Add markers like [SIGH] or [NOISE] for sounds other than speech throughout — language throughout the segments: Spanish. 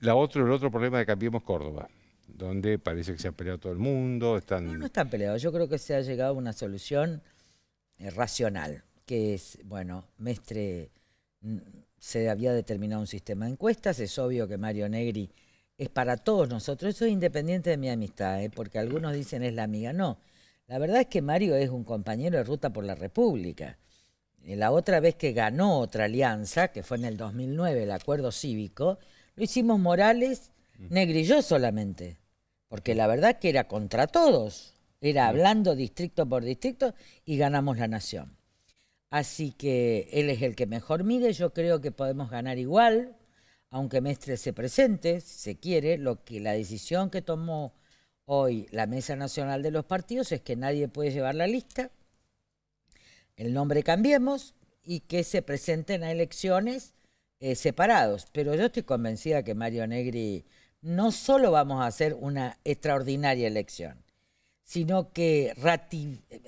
La otro, el otro problema de Cambiemos Córdoba, donde parece que se ha peleado todo el mundo. No, no están peleados. Yo creo que se ha llegado a una solución eh, racional, que es, bueno, Mestre mm, se había determinado un sistema de encuestas, es obvio que Mario Negri es para todos nosotros, eso es independiente de mi amistad, ¿eh? porque algunos dicen es la amiga, no. La verdad es que Mario es un compañero de ruta por la República. Eh, la otra vez que ganó otra alianza, que fue en el 2009, el acuerdo cívico, lo hicimos Morales, Negri solamente. Porque la verdad que era contra todos. Era hablando distrito por distrito y ganamos la nación. Así que él es el que mejor mide. Yo creo que podemos ganar igual, aunque Mestre se presente, si se quiere. Lo que, la decisión que tomó hoy la Mesa Nacional de los Partidos es que nadie puede llevar la lista. El nombre cambiemos y que se presenten a elecciones eh, separados. Pero yo estoy convencida que Mario Negri no solo vamos a hacer una extraordinaria elección, sino que,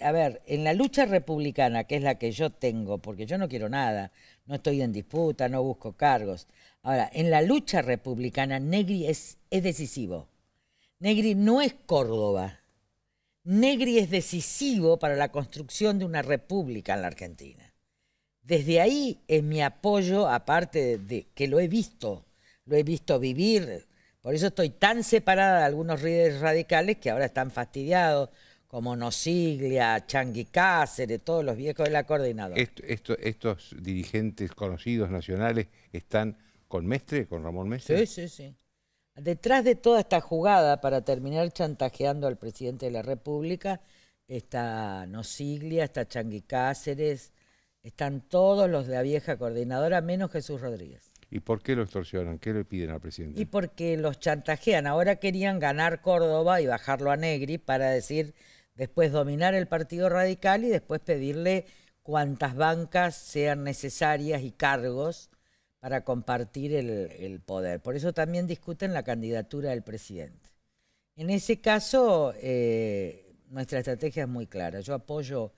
a ver, en la lucha republicana, que es la que yo tengo, porque yo no quiero nada, no estoy en disputa, no busco cargos. Ahora, en la lucha republicana, Negri es, es decisivo. Negri no es Córdoba. Negri es decisivo para la construcción de una república en la Argentina. Desde ahí es mi apoyo, aparte de, que lo he visto, lo he visto vivir, por eso estoy tan separada de algunos líderes radicales que ahora están fastidiados, como Nosiglia, Changui Cáceres, todos los viejos de la coordinadora. estos dirigentes conocidos nacionales están con Mestre, con Ramón Mestre. Sí, sí, sí. Detrás de toda esta jugada para terminar chantajeando al presidente de la República está Nosiglia, está Changui Cáceres, están todos los de la vieja coordinadora, menos Jesús Rodríguez. ¿Y por qué lo extorsionan? ¿Qué le piden al presidente? Y porque los chantajean. Ahora querían ganar Córdoba y bajarlo a Negri para decir, después dominar el Partido Radical y después pedirle cuantas bancas sean necesarias y cargos para compartir el, poder. Por eso también discuten la candidatura del presidente. En ese caso, eh, nuestra estrategia es muy clara. Yo apoyo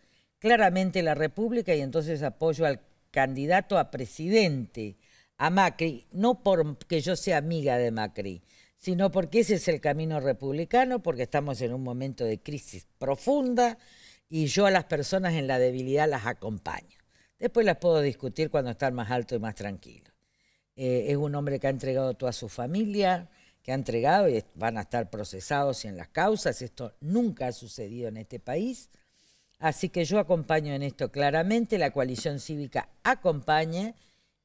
claramente la República y entonces apoyo al candidato a presidente, a Macri, no porque yo sea amiga de Macri, sino porque ese es el camino republicano, porque estamos en un momento de crisis profunda y yo a las personas en la debilidad las acompaño. Después las puedo discutir cuando están más alto y más tranquilo. Eh, es un hombre que ha entregado toda su familia, que ha entregado y van a estar procesados y en las causas. Esto nunca ha sucedido en este país. Así que yo acompaño en esto claramente, la coalición cívica acompaña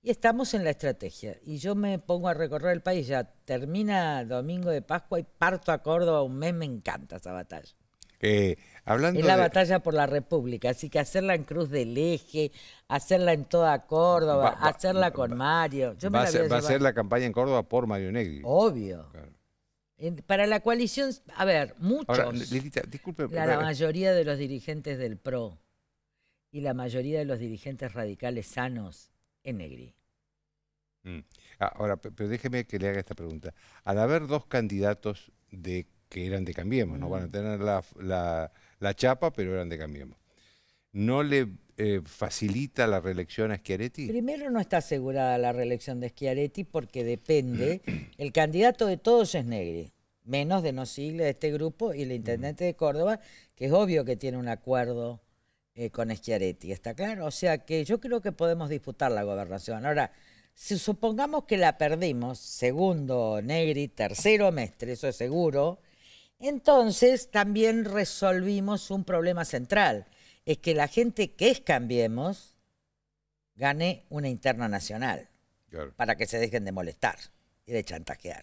y estamos en la estrategia. Y yo me pongo a recorrer el país, ya termina domingo de Pascua y parto a Córdoba un mes, me encanta esa batalla. Eh, hablando es la batalla por la República, así que hacerla en Cruz del Eje, hacerla en toda Córdoba, hacerla con Mario. va, a ser, la campaña en Córdoba por Mario Negri. Obvio. Para la coalición, a ver, muchos. La, mayoría de los dirigentes del PRO y la mayoría de los dirigentes radicales sanos en Negri. Mm. Ah, ahora, pero déjeme que le haga esta pregunta. Al haber dos candidatos de que eran de Cambiemos, no van a tener la, la chapa, pero eran de Cambiemos, ¿no le eh, facilita la reelección a Schiaretti? Primero no está asegurada la reelección de Schiaretti porque depende, [CLEARS THROAT] el candidato de todos es Negri, menos de nocible de este grupo, y el intendente de Córdoba, que es obvio que tiene un acuerdo eh, con Schiaretti, ¿está claro? O sea que yo creo que podemos disputar la gobernación. Ahora, si supongamos que la perdimos, segundo Negri, tercero Mestre, eso es seguro, entonces también resolvimos un problema central es que la gente que es Cambiemos gane una interna nacional para que se dejen de molestar y de chantajear.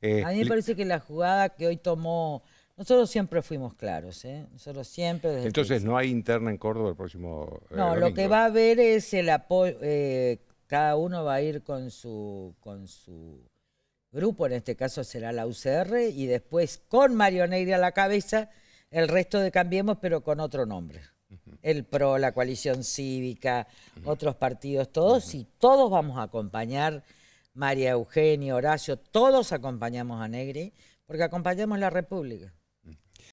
Eh, a mí me parece que la jugada que hoy tomó... Nosotros siempre fuimos claros, ¿eh? Nosotros siempre... Entonces, ¿no hay interna en Córdoba el próximo... Eh, no, lo que va a haber es el apoyo... Eh, cada uno va a ir con su, con su grupo, en este caso será la UCR, y después con Mario Negri a la cabeza el resto de Cambiemos, pero con otro nombre. El PRO, la coalición cívica, otros partidos, todos, y todos vamos a acompañar, María Eugenia, Horacio, todos acompañamos a Negri, porque acompañamos la República.